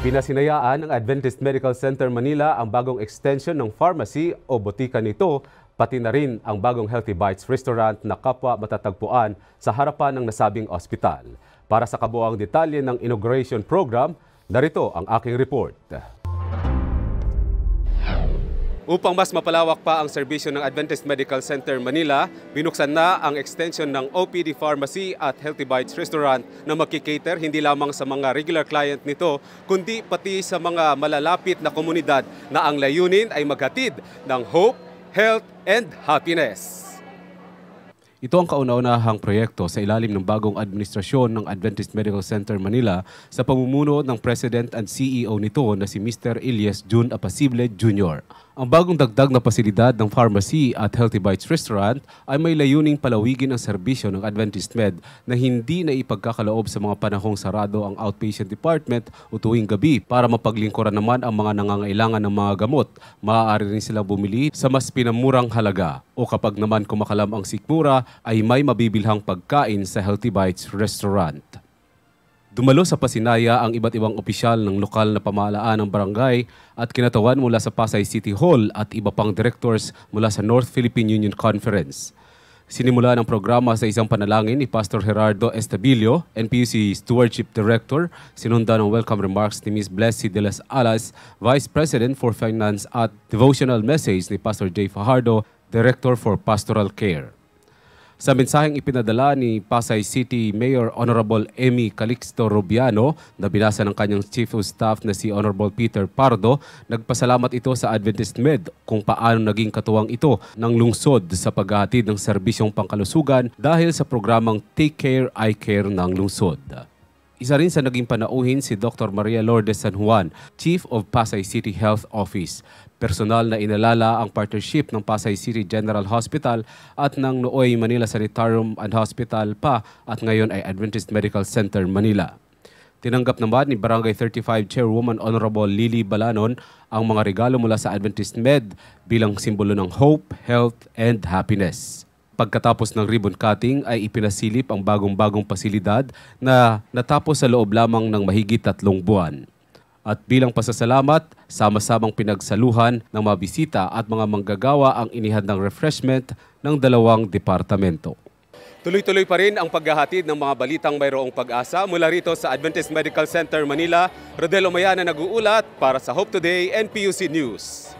Pinasinayaan ng Adventist Medical Center Manila ang bagong extension ng pharmacy o botika nito, pati na rin ang bagong Healthy Bites restaurant na kapwa matatagpuan sa harapan ng nasabing ospital. Para sa kabuang detalye ng inauguration program, narito ang aking report. Upang mas mapalawak pa ang serbisyo ng Adventist Medical Center Manila, binuksan na ang extension ng OPD Pharmacy at Healthy Bites Restaurant na makikater hindi lamang sa mga regular client nito, kundi pati sa mga malalapit na komunidad na ang layunin ay maghatid ng hope, health, and happiness. Ito ang kauna-unahang proyekto sa ilalim ng bagong administrasyon ng Adventist Medical Center Manila sa pamumuno ng President and CEO nito na si Mr. Elias June Apasible Jr. Ang bagong dagdag na pasilidad ng pharmacy at Healthy Bites Restaurant ay may layuning palawigin ang serbisyo ng Adventist Med na hindi na ipagkakaloob sa mga panahong sarado ang outpatient department o tuwing gabi para mapaglingkuran naman ang mga nangangailangan ng mga gamot. Maaari rin silang bumili sa mas pinamurang halaga o kapag naman kumakalam ang sikmura ay may mabibilhang pagkain sa Healthy Bites Restaurant. Dumalo sa Pasinaya ang iba't ibang opisyal ng lokal na pamahalaan ng barangay at kinatawan mula sa Pasay City Hall at iba pang directors mula sa North Philippine Union Conference. Sinimula ng programa sa isang panalangin ni Pastor Gerardo Estabilio, NPUC Stewardship Director, sinundan ng welcome remarks ni Ms. Blessy de las Alas, Vice President for Finance at Devotional Message ni Pastor Jay Fajardo, Director for Pastoral Care. Sa mensaheng ipinadala ni Pasay City Mayor Honorable Emmy Calixto Rubiano na binasa ng kanyang Chief of Staff na si Honorable Peter Pardo, nagpasalamat ito sa Adventist Med kung paano naging katuwang ito ng lungsod sa paghahatid ng serbisyong pangkalusugan dahil sa programang Take Care, I Care ng lungsod. Isa rin sa naging panauhin si Dr. Maria Lourdes San Juan, Chief of Pasay City Health Office. Personal na inalala ang partnership ng Pasay City General Hospital at ng Nooy Manila Sanitarium and Hospital pa at ngayon ay Adventist Medical Center Manila. Tinanggap naman ni Barangay 35 Chairwoman Honorable Lily Balanon ang mga regalo mula sa Adventist Med bilang simbolo ng hope, health, and happiness. Pagkatapos ng ribbon cutting ay ipinasilip ang bagong-bagong pasilidad na natapos sa loob lamang ng mahigit tatlong buwan. At bilang pasasalamat, sama-samang pinagsaluhan ng mga bisita at mga manggagawa ang inihad ng refreshment ng dalawang departamento. Tuloy-tuloy pa rin ang paghahatid ng mga balitang mayroong pag-asa mula rito sa Adventist Medical Center Manila. Rodel Omayana nag-uulat para sa Hope Today and PUC News.